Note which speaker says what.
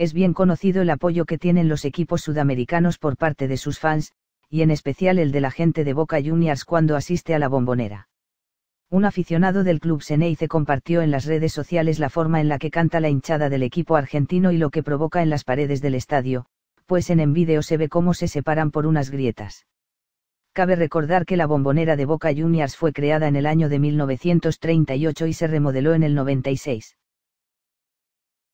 Speaker 1: Es bien conocido el apoyo que tienen los equipos sudamericanos por parte de sus fans, y en especial el de la gente de Boca Juniors cuando asiste a la bombonera. Un aficionado del club Senece compartió en las redes sociales la forma en la que canta la hinchada del equipo argentino y lo que provoca en las paredes del estadio, pues en vídeo se ve cómo se separan por unas grietas. Cabe recordar que la bombonera de Boca Juniors fue creada en el año de 1938 y se remodeló en el 96.